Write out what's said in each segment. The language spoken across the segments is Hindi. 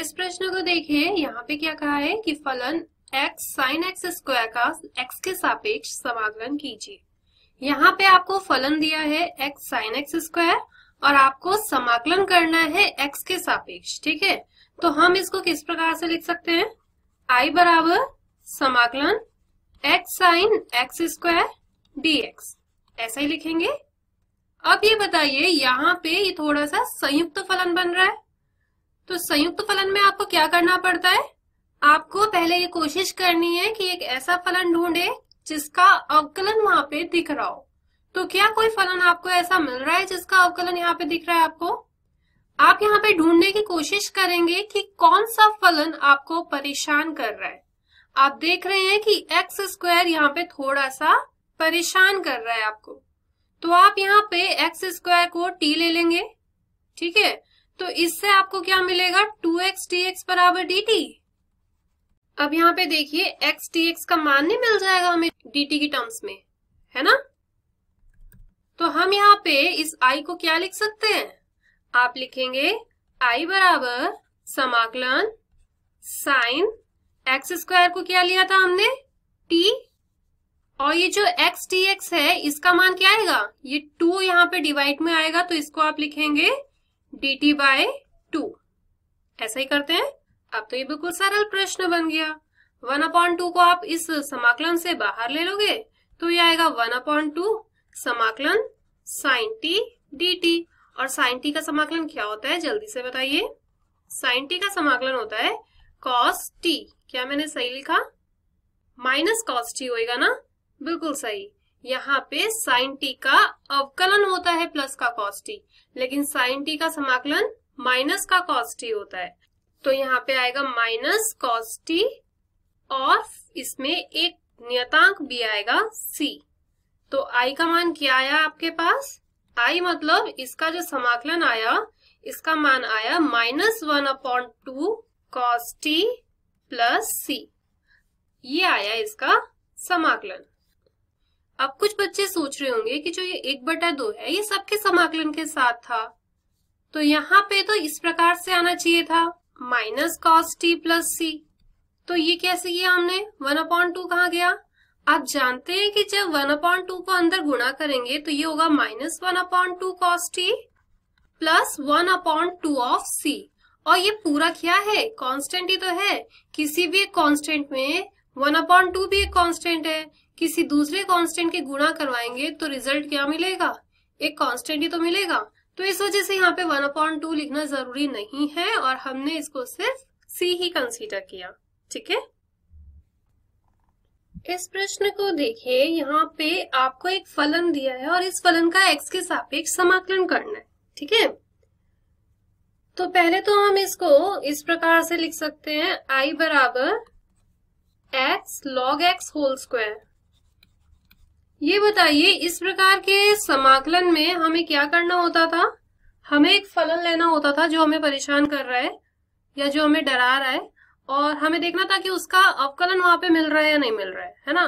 इस प्रश्न को देखिए यहाँ पे क्या कहा है कि फलन x साइन एक्स स्क्वायर का x के सापेक्ष समाकलन कीजिए यहाँ पे आपको फलन दिया है x साइन एक्स स्क्वायर और आपको समाकलन करना है x के सापेक्ष ठीक है तो हम इसको किस प्रकार से लिख सकते हैं i बराबर समाकलन x sine x square d ऐसा ही लिखेंगे अब ये बताइए यहाँ पे ये थोड़ा सा संयुक्त फलन बन रहा है तो संयुक्त फलन में आपको क्या करना पड़ता है आपको पहले ये कोशिश करनी है कि एक ऐसा फलन ढूंढे जिसका अवकलन वहां पे दिख रहा हो तो क्या कोई फलन आपको ऐसा मिल रहा है जिसका अवकलन यहाँ पे दिख रहा है आपको आप यहाँ पे ढूंढने की कोशिश करेंगे कि कौन सा फलन आपको परेशान कर रहा है आप देख रहे हैं कि एक्स स्क्वायर यहाँ पे थोड़ा सा परेशान कर रहा है आपको तो आप यहाँ पे एक्स स्क्वायर को टी ले लेंगे ठीक है तो इससे आपको क्या मिलेगा टू एक्स टी एक्स बराबर डी टी अब यहाँ पे देखिए एक्स टी एक्स का मान नहीं मिल जाएगा हमें डी टी की टर्म्स में है ना तो हम यहाँ पे इस आई को क्या लिख सकते हैं आप लिखेंगे आई बराबर समाकलन साइन एक्स स्क्वायर को क्या लिया था हमने टी और ये जो एक्स टी एक्स है इसका मान क्या आएगा ये टू यहाँ पे डिवाइड में आएगा तो इसको आप लिखेंगे डी टी बाय टू ऐसा ही करते हैं अब तो ये बिल्कुल सरल प्रश्न बन गया वन अपॉन टू को आप इस समाकलन से बाहर ले लोगे तो ये आएगा वन अपॉन टू समाकलन साइन टी डी टी और साइन टी का समाकलन क्या होता है जल्दी से बताइए साइन टी का समाकलन होता है कॉस टी क्या मैंने सही लिखा माइनस कॉस टी होएगा ना बिल्कुल सही यहाँ पे साइन टी का अवकलन होता है प्लस का कॉस टी लेकिन साइन टी का समाकलन माइनस का कॉस टी होता है तो यहाँ पे आएगा माइनस कॉस टी और इसमें एक नियतांक भी आएगा सी तो आई का मान क्या आया आपके पास आई मतलब इसका जो समाकलन आया इसका मान आया minus one upon two cos t plus c ये आया इसका समाकलन अब कुछ बच्चे सोच रहे होंगे कि जो ये एक बटा दो है ये सबके समाकलन के साथ था तो यहाँ पे तो इस प्रकार से आना चाहिए था minus cos t plus c तो ये कैसे किया हमने वन अपॉइंट टू कहा गया आप जानते हैं कि जब वन अपॉइंट टू को अंदर गुणा करेंगे तो ये होगा minus one upon two cos t plus one upon two of c और ये पूरा क्या है कॉन्स्टेंट ही तो है किसी भी एक कॉन्स्टेंट में वन अपॉइंट टू भी एक कॉन्स्टेंट है किसी दूसरे कांस्टेंट के गुणा करवाएंगे तो रिजल्ट क्या मिलेगा एक कांस्टेंट ही तो मिलेगा तो इस वजह से यहाँ पे वन अपॉइंट टू लिखना जरूरी नहीं है और हमने इसको सिर्फ सी ही कंसीडर किया ठीक है इस प्रश्न को देखिए यहाँ पे आपको एक फलन दिया है और इस फलन का एक्स के सापेक्ष समाकलन करना है ठीक है तो पहले तो हम इसको इस प्रकार से लिख सकते हैं आई बराबर x log x whole square ये बताइए इस प्रकार के समाकलन में हमें क्या करना होता था हमें एक फलन लेना होता था जो हमें परेशान कर रहा है या जो हमें डरा रहा है और हमें देखना था कि उसका अवकलन वहां पे मिल रहा है या नहीं मिल रहा है है ना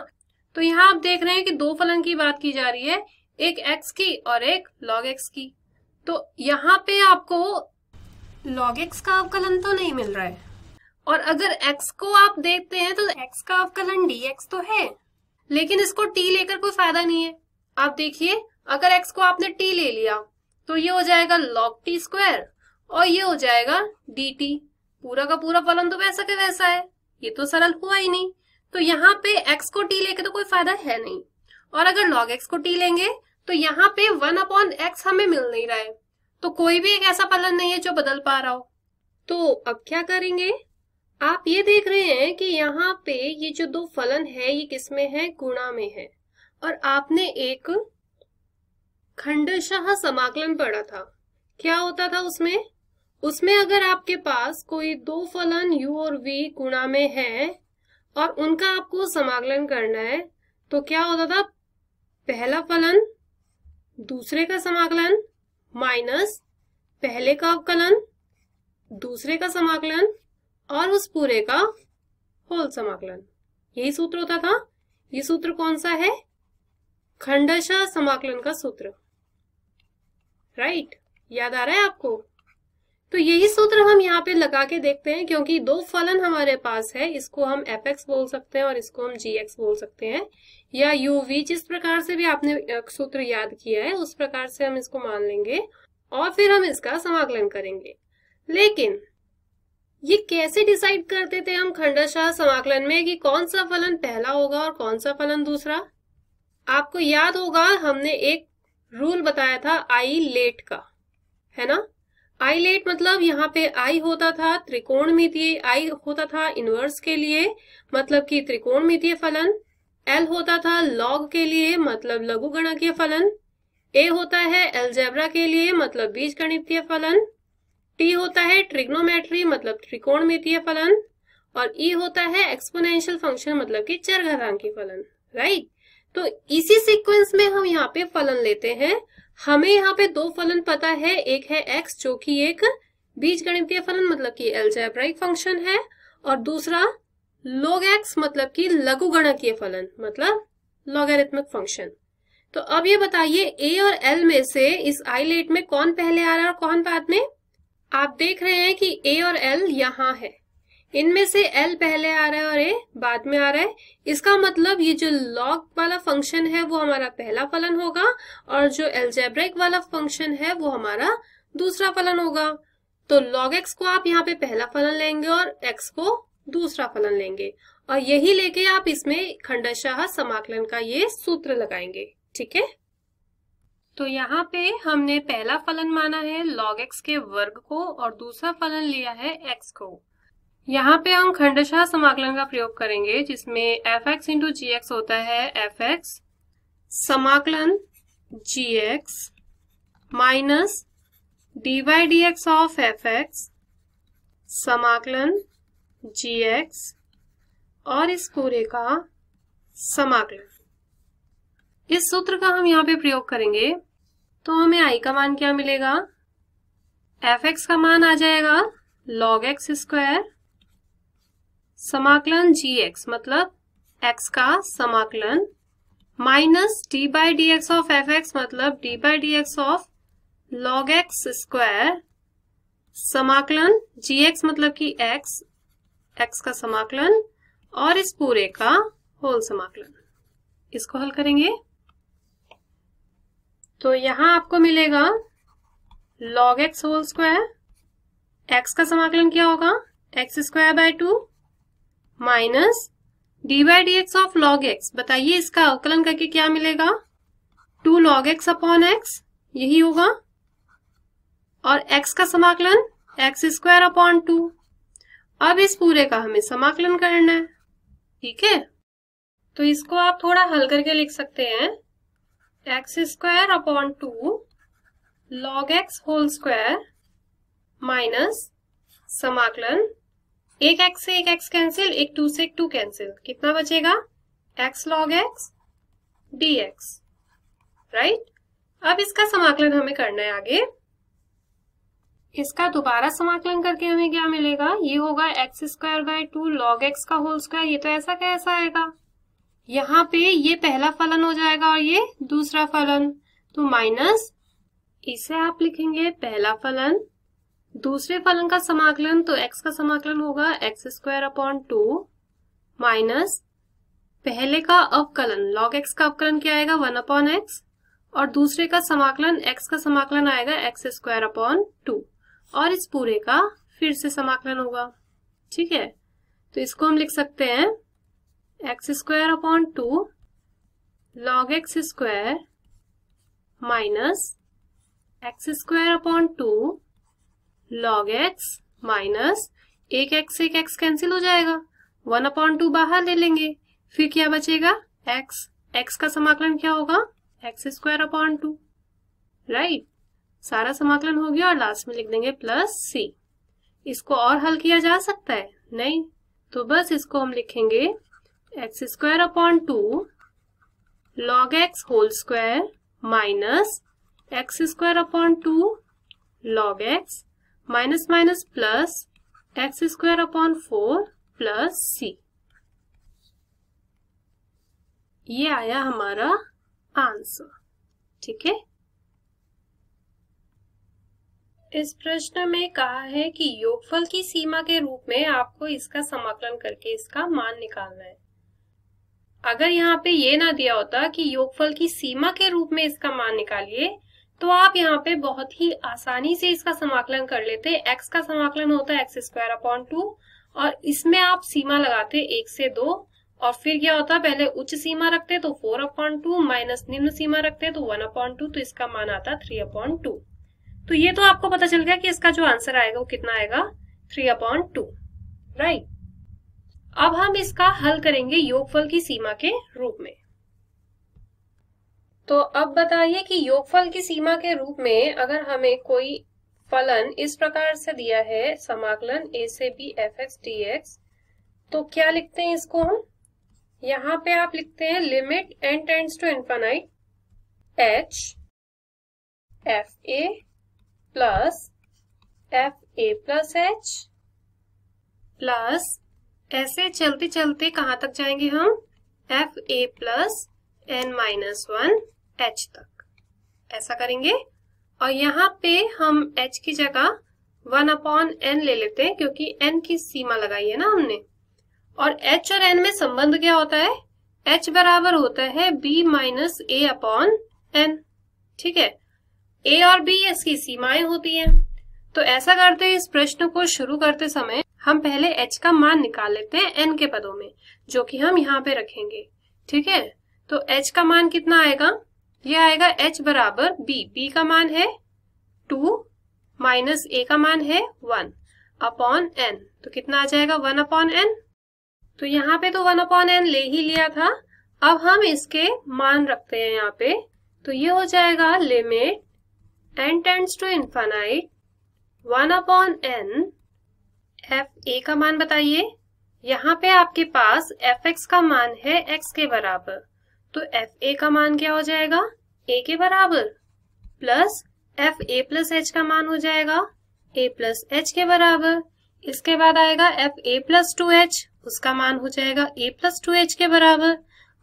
तो यहाँ आप देख रहे हैं कि दो फलन की बात की जा रही है एक एक्स की और एक लॉग एक्स की तो यहाँ पे आपको लॉग एक्स का अवकलन तो नहीं मिल रहा है और अगर एक्स को आप देखते हैं तो एक्स का अवकलन डी तो है लेकिन इसको टी लेकर कोई फायदा नहीं है आप देखिए अगर एक्स को आपने टी ले लिया तो ये हो जाएगा लॉग टी स्क्वायर और ये हो जाएगा डी टी पूरा का पूरा फलन तो वैसा के वैसा है ये तो सरल हुआ ही नहीं तो यहाँ पे एक्स को टी लेके तो कोई फायदा है नहीं और अगर लॉग एक्स को टी लेंगे तो यहाँ पे वन अपॉन एक्स हमें मिल नहीं रहा है तो कोई भी एक ऐसा फलन नहीं है जो बदल पा रहा हो तो अब क्या करेंगे आप ये देख रहे हैं कि यहाँ पे ये जो दो फलन है ये किसमें है गुणा में है और आपने एक खंडशाह समाकलन पढ़ा था क्या होता था उसमें उसमें अगर आपके पास कोई दो फलन u और v गुणा में है और उनका आपको समाकलन करना है तो क्या होता था पहला फलन दूसरे का समाकलन माइनस पहले का अवकलन दूसरे का समाकलन और उस पूरे का होल समाकलन यही सूत्र होता था ये सूत्र कौन सा है खंडशा समाकलन का सूत्र राइट right? याद आ रहा है आपको तो यही सूत्र हम यहाँ पे लगा के देखते हैं क्योंकि दो फलन हमारे पास है इसको हम एफ एक्स बोल सकते हैं और इसको हम जी एक्स बोल सकते हैं या यू वी जिस प्रकार से भी आपने सूत्र याद किया है उस प्रकार से हम इसको मान लेंगे और फिर हम इसका समाकलन करेंगे लेकिन ये कैसे डिसाइड करते थे हम खंडशाह समाकलन में कि कौन सा फलन पहला होगा और कौन सा फलन दूसरा आपको याद होगा हमने एक रूल बताया था आई लेट का है ना आई लेट मतलब यहाँ पे आई होता था त्रिकोण त्रिकोणमितीय आई होता था इनवर्स के लिए मतलब कि त्रिकोणमितीय फलन एल होता था लॉग के लिए मतलब लघु गणकीय फलन ए होता है एलजेब्रा के लिए मतलब बीज गणितीय फलन टी होता है ट्रिग्नोमेट्री मतलब त्रिकोणमितीय फलन और ई e होता है एक्सपोनेंशियल फंक्शन मतलब कि की फलन राइट तो इसी सीक्वेंस में हम यहाँ पे फलन लेते हैं हमें यहाँ पे दो फलन पता है एक है एक्स जो कि एक बीज गणितीय फलन मतलब कि एल्जेब्राइक फंक्शन है और दूसरा लोग एक्स मतलब कि लघु गणकीय फलन मतलब लॉगरिथमिक फंक्शन तो अब ये बताइए ए और एल में से इस आईलेट में कौन पहले आ रहा है और कौन बाद में आप देख रहे हैं कि ए और एल यहाँ है इनमें से एल पहले आ रहा है और ए बाद में आ रहा है इसका मतलब ये जो लॉग वाला फंक्शन है वो हमारा पहला फलन होगा और जो एल्जेब्रिक वाला फंक्शन है वो हमारा दूसरा फलन होगा तो लॉग एक्स को आप यहाँ पे पहला फलन लेंगे और एक्स को दूसरा फलन लेंगे और यही लेके आप इसमें खंडशाह समाकलन का ये सूत्र लगाएंगे ठीक है तो यहाँ पे हमने पहला फलन माना है log x के वर्ग को और दूसरा फलन लिया है x को यहाँ पे हम खंडशाह समाकलन का प्रयोग करेंगे जिसमें f x into g x होता है एफ एक्स समाकलन g x minus d y d x of f x समाकलन जी एक्स और इस पूरे का समाकलन इस सूत्र का हम यहाँ पे प्रयोग करेंगे तो हमें आई का मान क्या मिलेगा एफ एक्स का मान आ जाएगा लॉग एक्स स्क्वायर समाकलन जी एक्स मतलब एक्स का समाकलन minus d by d x of f x मतलब d by d x of log x square समाकलन जी एक्स मतलब कि एक्स एक्स का समाकलन और इस पूरे का होल समाकलन इसको हल करेंगे तो यहां आपको मिलेगा log x whole square x का समाकलन क्या होगा x square by two minus d d x of log x बताइए इसका अवकलन करके क्या मिलेगा two log x upon x यही होगा और एक्स का समाकलन एक्स स्क्वायर अपॉन टू अब इस पूरे का हमें समाकलन करना है ठीक है तो इसको आप थोड़ा हल करके लिख सकते हैं x square upon two log x whole square minus समाकलन एक एक्स से एक एक्स कैंसिल एक टू से एक टू कैंसिल कितना बचेगा x log x d x right अब इसका समाकलन हमें करना है आगे इसका दोबारा समाकलन करके हमें क्या मिलेगा ये होगा x square by two log x का होल स्क्वायर ये तो ऐसा कैसा आएगा यहाँ पे ये पहला फलन हो जाएगा और ये दूसरा फलन तो माइनस इसे आप लिखेंगे पहला फलन दूसरे फलन का समाकलन तो x का समाकलन होगा x square upon two minus पहले का अवकलन log x का अवकलन क्या आएगा वन अपॉन एक्स और दूसरे का समाकलन x का समाकलन आएगा एक्स स्क्वायर अपॉन टू और इस पूरे का फिर से समाकलन होगा ठीक है तो इसको हम लिख सकते हैं x square upon two log x square minus x square upon two log x minus एक एक्स एक एक्स कैंसिल हो जाएगा वन अपॉन टू बाहर ले लेंगे फिर क्या बचेगा एक्स एक्स का समाकलन क्या होगा x square upon two right सारा समाकलन हो गया और लास्ट में लिख देंगे प्लस सी इसको और हल किया जा सकता है नहीं तो बस इसको हम लिखेंगे x square upon two log x whole square minus x square upon two log x minus minus plus x square upon four plus c ये आया हमारा आंसर ठीक है इस प्रश्न में कहा है कि योगफल की सीमा के रूप में आपको इसका समाकलन करके इसका मान निकालना है अगर यहाँ पे ये ना दिया होता कि योगफल की सीमा के रूप में इसका मान निकालिए तो आप यहाँ पे बहुत ही आसानी से इसका समाकलन कर लेते x का समाकलन होता है एक्स स्क्वायर अपॉन टू और इसमें आप सीमा लगाते एक से दो और फिर क्या होता पहले उच्च सीमा रखते तो फोर अपॉइंट टू माइनस निम्न सीमा रखते तो वन अपॉइंट टू तो इसका मान आता थ्री अपॉइंट टू तो ये तो आपको पता चल गया कि इसका जो आंसर आएगा वो कितना आएगा थ्री अपॉइंट टू राइट अब हम इसका हल करेंगे योगफल की सीमा के रूप में तो अब बताइए कि योगफल की सीमा के रूप में अगर हमें कोई फलन इस प्रकार से दिया है समाकलन ए से b f x d x तो क्या लिखते हैं इसको हम यहाँ पे आप लिखते हैं limit n tends to infinite h f a plus f a plus h plus ऐसे चलते चलते कहाँ तक जाएंगे हम f a plus n minus one h तक ऐसा करेंगे और यहाँ पे हम एच की जगह वन अपॉन एन ले लेते हैं क्योंकि एन की सीमा लगाई है ना हमने और एच और एन में संबंध क्या होता है एच बराबर होता है b minus a upon n ठीक है ए और बी इसकी सीमाएं होती हैं तो ऐसा करते इस प्रश्न को शुरू करते समय हम पहले h का मान निकाल लेते हैं n के पदों में जो कि हम यहाँ पे रखेंगे ठीक है तो h का मान कितना आएगा ये आएगा h बराबर b b का मान है टू माइनस ए का मान है वन अपॉन एन तो कितना आ जाएगा वन अपॉन एन तो यहाँ पे तो वन अपॉन एन ले ही लिया था अब हम इसके मान रखते हैं यहाँ पे तो ये हो जाएगा limit n tends to infinite one upon n f a का मान बताइए यहाँ पे आपके पास एफ एक्स का मान है एक्स के बराबर तो एफ ए का मान क्या हो जाएगा ए के बराबर plus f a plus h का मान हो जाएगा ए प्लस एच के बराबर इसके बाद आएगा f a plus two h उसका मान हो जाएगा ए प्लस टू एच के बराबर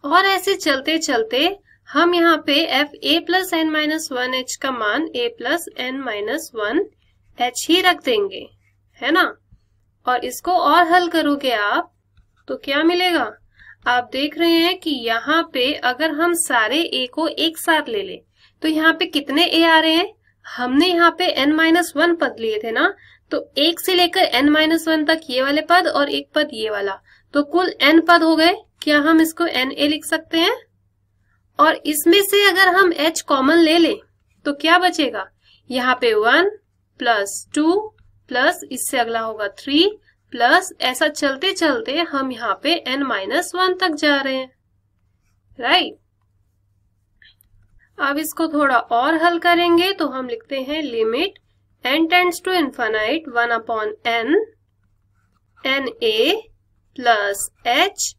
और ऐसे चलते चलते हम यहाँ पे f a plus n minus one h का मान a plus n minus one h ही रख देंगे है ना और इसको और हल करोगे आप तो क्या मिलेगा आप देख रहे हैं कि यहाँ पे अगर हम सारे ए को एक साथ ले ले तो यहाँ पे कितने ए आ रहे हैं हमने यहाँ पे एन माइनस वन पद लिए थे ना तो एक से लेकर एन माइनस वन तक ये वाले पद और एक पद ये वाला तो कुल एन पद हो गए क्या हम इसको एन ए लिख सकते हैं और इसमें से अगर हम एच कॉमन ले लें तो क्या बचेगा यहाँ पे वन प्लस टू प्लस इससे अगला होगा थ्री प्लस ऐसा चलते चलते हम यहाँ पे एन माइनस वन तक जा रहे हैं राइट अब इसको थोड़ा और हल करेंगे तो हम लिखते हैं limit n tends to infinite one upon n n a plus h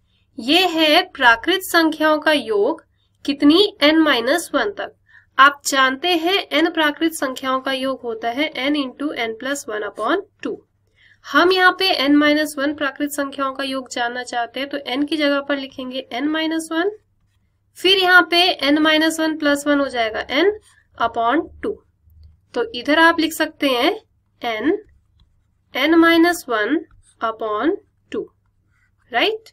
ये है प्राकृत संख्याओं का योग कितनी एन माइनस वन तक आप जानते हैं एन प्राकृत संख्याओं का योग होता है n into n plus one upon two हम यहाँ पे एन माइनस वन प्राकृत संख्याओं का योग जानना चाहते हैं तो एन की जगह पर लिखेंगे एन माइनस वन फिर यहाँ पे n minus one plus one हो जाएगा एन अपॉन टू तो इधर आप लिख सकते हैं n n minus one upon two right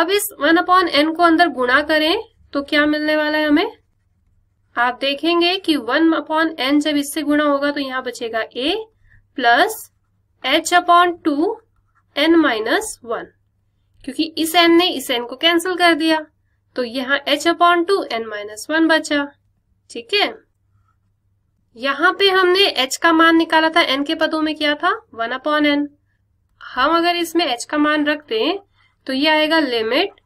अब इस वन अपॉन एन को अंदर गुणा करें तो क्या मिलने वाला है हमें आप देखेंगे कि वन अपॉन एन जब इससे गुणा होगा तो यहाँ बचेगा a plus h upon two n minus one क्योंकि इस एन ने इस एन को कैंसिल कर दिया तो यहाँ h upon two n minus one बचा ठीक है यहाँ पे हमने h का मान निकाला था n के पदों में क्या था वन अपॉन एन हम अगर इसमें h का मान रखते हैं तो ये आएगा limit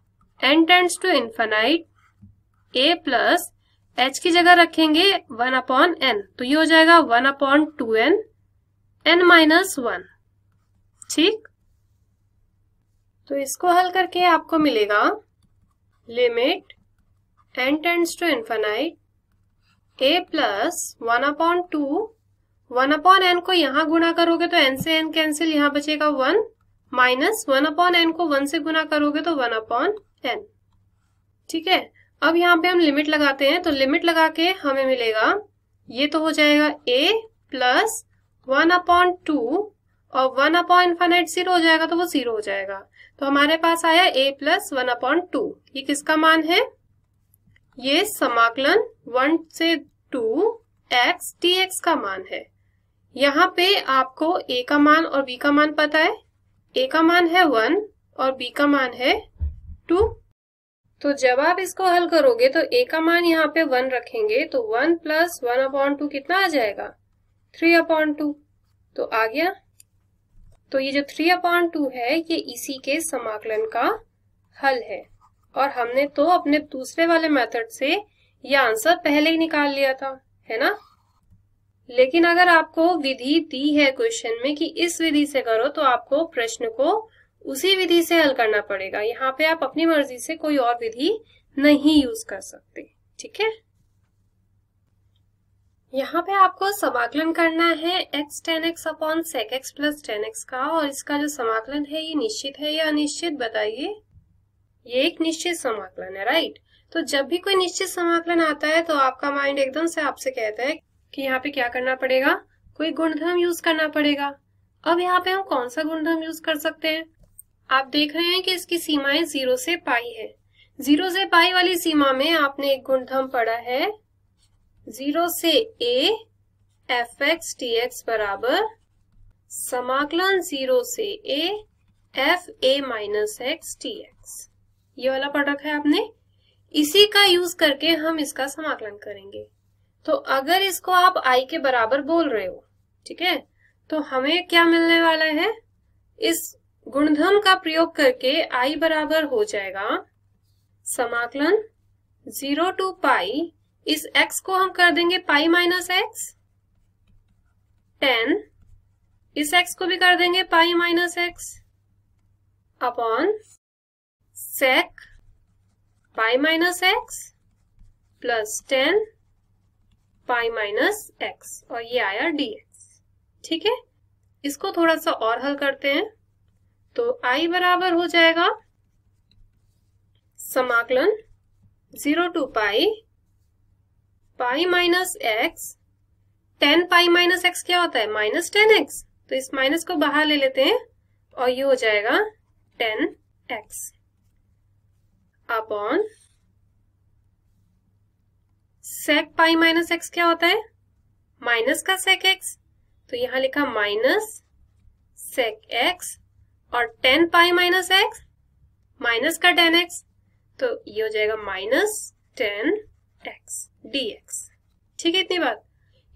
n tends to infinite a plus h की जगह रखेंगे वन अपॉन एन तो ये हो जाएगा one upon two n n minus one ठीक तो इसको हल करके आपको मिलेगा limit n tends to infinite a plus one upon two one upon n को यहां गुणा करोगे तो एन से एन कैंसिल यहां बचेगा one minus one upon n को वन से गुना करोगे तो वन अपॉन एन ठीक है अब यहाँ पे हम लिमिट लगाते हैं तो लिमिट लगा के हमें मिलेगा ये तो हो जाएगा a plus one upon two और वन अपॉन इन्फाइनाइट जीरो हो जाएगा तो वो जीरो हो जाएगा तो हमारे पास आया a plus one upon two ये किसका मान है ये समाकलन वन से टू एक्स टी एक्स का मान है यहाँ पे आपको a का मान और b का मान पता है a का मान है वन और b का मान है टू तो जब आप इसको हल करोगे तो ए का मान यहाँ पे वन रखेंगे तो one plus one upon two कितना आ जाएगा थ्री अपॉन टू तो आ गया तो ये जो थ्री अपॉन टू है ये इसी के समाकलन का हल है और हमने तो अपने दूसरे वाले मेथड से ये आंसर पहले ही निकाल लिया था है ना लेकिन अगर आपको विधि दी है क्वेश्चन में कि इस विधि से करो तो आपको प्रश्न को उसी विधि से हल करना पड़ेगा यहाँ पे आप अपनी मर्जी से कोई और विधि नहीं यूज कर सकते ठीक है यहाँ पे आपको समाकलन करना है x tan x upon sec x plus tan x का और इसका जो समाकलन है ये निश्चित है या अनिश्चित बताइए ये एक निश्चित समाकलन है राइट तो जब भी कोई निश्चित समाकलन आता है तो आपका माइंड एकदम से आपसे कहता है कि यहाँ पे क्या करना पड़ेगा कोई गुणधर्म यूज करना पड़ेगा अब यहाँ पे हम कौन सा गुणधर्म यूज कर सकते हैं आप देख रहे हैं कि इसकी सीमाएं जीरो से पाई है जीरो से पाई वाली सीमा में आपने एक गुणधम पढ़ा है जीरो से a f x t x बराबर समाकलन जीरो से a f a minus x t x ये वाला पढ़ रखा है आपने इसी का यूज करके हम इसका समाकलन करेंगे तो अगर इसको आप आई के बराबर बोल रहे हो ठीक है तो हमें क्या मिलने वाला है इस गुणधम का प्रयोग करके आई बराबर हो जाएगा समाकलन जीरो टू पाई इस एक्स को हम कर देंगे पाई माइनस एक्स टेन इस एक्स को भी कर देंगे pi minus x upon sec pi minus x plus tan pi minus x और ये आया डी एक्स ठीक है इसको थोड़ा सा और हल करते हैं तो आई बराबर हो जाएगा समाकलन zero to pi pi minus x tan pi minus x क्या होता है माइनस टेन एक्स तो इस माइनस को बाहर ले लेते हैं और ये हो जाएगा tan x upon sec pi minus x क्या होता है माइनस का सेक एक्स तो यहां लिखा माइनस सेक एक्स और tan pi minus x minus का टेन एक्स तो ये हो जाएगा minus tan x d x ठीक है इतनी बात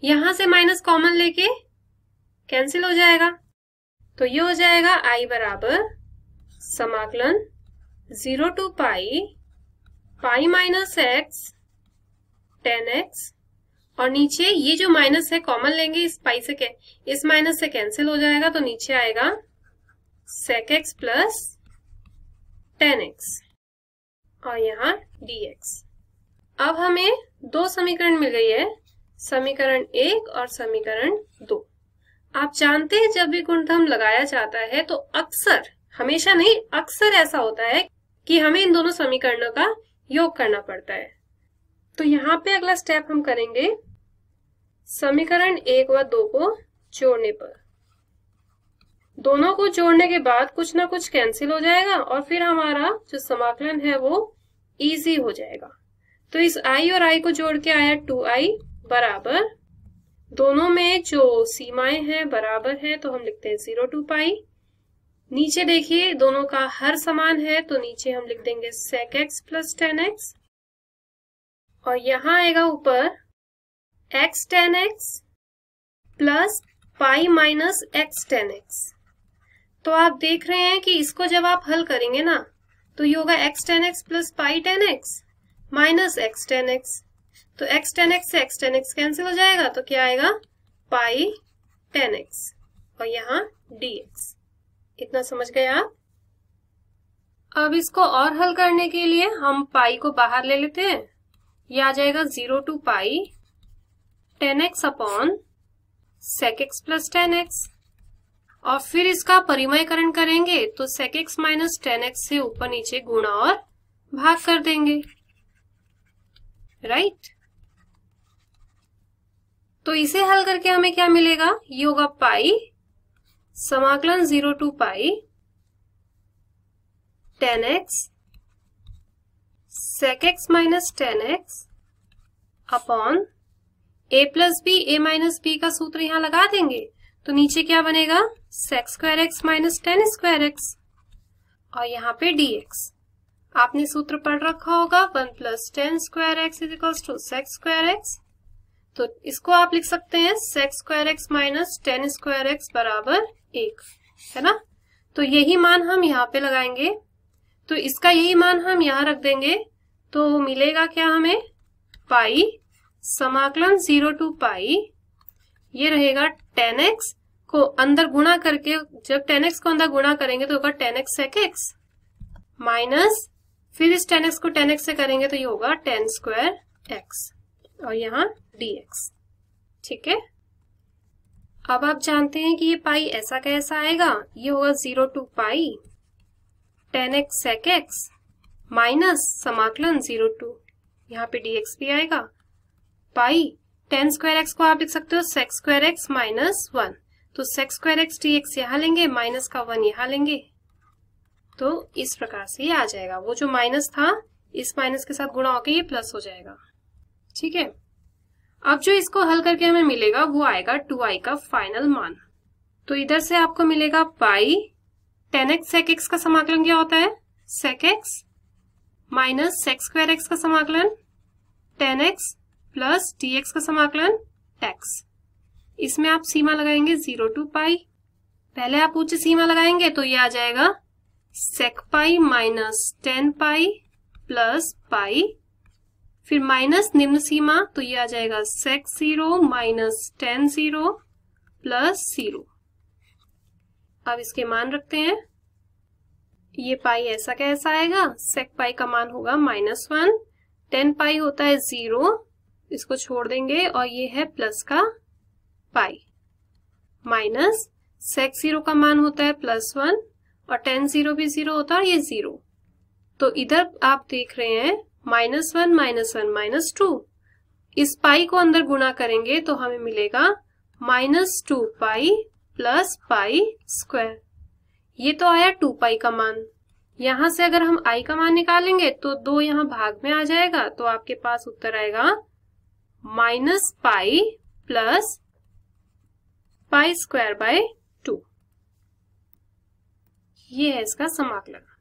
यहां से माइनस कॉमन लेके कैंसिल हो जाएगा तो ये हो जाएगा आई बराबर समाकलन zero to pi pi minus x tan x और नीचे ये जो माइनस है कॉमन लेंगे इस पाई से इस माइनस से कैंसिल हो जाएगा तो नीचे आएगा sec x plus tan x और यहाँ डी एक्स अब हमें दो समीकरण मिल गई है समीकरण एक और समीकरण दो आप जानते हैं जब भी गुणधर्म लगाया जाता है तो अक्सर हमेशा नहीं अक्सर ऐसा होता है कि हमें इन दोनों समीकरणों का योग करना पड़ता है तो यहाँ पे अगला स्टेप हम करेंगे समीकरण एक व दो को जोड़ने पर दोनों को जोड़ने के बाद कुछ ना कुछ कैंसिल हो जाएगा और फिर हमारा जो समाकलन है वो इजी हो जाएगा तो इस आई और आई को जोड़ के आया टू आई बराबर दोनों में जो सीमाएं हैं बराबर है तो हम लिखते हैं जीरो टू पाई नीचे देखिए दोनों का हर समान है तो नीचे हम लिख देंगे sec x plus tan x और यहां आएगा ऊपर x tan x plus pi minus x tan x तो आप देख रहे हैं कि इसको जब आप हल करेंगे ना तो ये होगा x tan x plus pi tan x minus x tan x तो एक्स टेन एक्स से एक्स टेन एक्स कैंसिल हो जाएगा तो क्या आएगा पाई टेन एक्स और यहाँ डी एक्स इतना समझ गए आप अब इसको और हल करने के लिए हम पाई को बाहर ले लेते हैं यह आ जाएगा zero to pi tan x upon sec x plus tan x और फिर इसका परिमयकरण करेंगे तो sec x minus tan x से ऊपर नीचे गुणा और भाग कर देंगे राइट right? तो इसे हल करके हमें क्या मिलेगा ये होगा पाई समाकलन zero to pi tan x sec x minus tan x upon a plus b a minus b का सूत्र यहां लगा देंगे तो नीचे क्या बनेगा sec square x minus tan square x और यहाँ पे dx आपने सूत्र पढ़ रखा होगा one plus tan square x is equal to sec square x तो इसको आप लिख सकते हैं sec square x minus tan square x बराबर एक है ना तो यही मान हम यहाँ पे लगाएंगे तो इसका यही मान हम यहाँ रख देंगे तो मिलेगा क्या हमें पाई समाकलन जीरो टू पाई ये रहेगा टेन एक्स को अंदर गुणा करके जब टेन एक्स को अंदर गुणा करेंगे तो होगा tan x sec x minus फिर इस टेन एक्स को टेन एक्स से करेंगे तो ये होगा टेन स्क्वायर एक्स और यहाँ डी एक्स ठीक है अब आप जानते हैं कि ये पाई ऐसा कैसा आएगा ये होगा zero to pi tan x sec x minus समाकलन जीरो टू यहाँ पे डी एक्स भी आएगा पाई टेन स्क्वायर एक्स को आप लिख सकते हो sec square x minus one तो sec square x t x यहाँ लेंगे माइनस का वन यहाँ लेंगे तो इस प्रकार से ये आ जाएगा वो जो माइनस था इस माइनस के साथ गुणा होकर ये प्लस हो जाएगा ठीक है अब जो इसको हल करके हमें मिलेगा वो आएगा टू आई का फाइनल मान तो इधर से आपको मिलेगा pi tan x sec x का समाकलन क्या होता है sec x minus sec square x का समाकलन tan x plus t x का समाकलन टैक्स इसमें आप सीमा लगाएंगे जीरो टू पाई पहले आप उच्च सीमा लगाएंगे तो ये आ जाएगा sec pi minus tan pi plus pi फिर माइनस निम्न सीमा तो ये आ जाएगा sec zero minus tan zero plus zero अब इसके मान रखते हैं ये पाई ऐसा कैसा आएगा सेक पाई का मान होगा माइनस वन टेन पाई होता है जीरो इसको छोड़ देंगे और ये है प्लस का पाई माइनस सेक्स जीरो का मान होता है प्लस वन और टेन जीरो भी जीरो होता है और ये जीरो तो इधर आप देख रहे हैं minus one minus one minus two इस पाई को अंदर गुणा करेंगे तो हमें मिलेगा minus two pi plus pi square ये तो आया टू पाई का मान यहां से अगर हम आई का मान निकालेंगे तो दो यहाँ भाग में आ जाएगा तो आपके पास उत्तर आएगा minus pi plus pi square by two ये है इसका समाकलन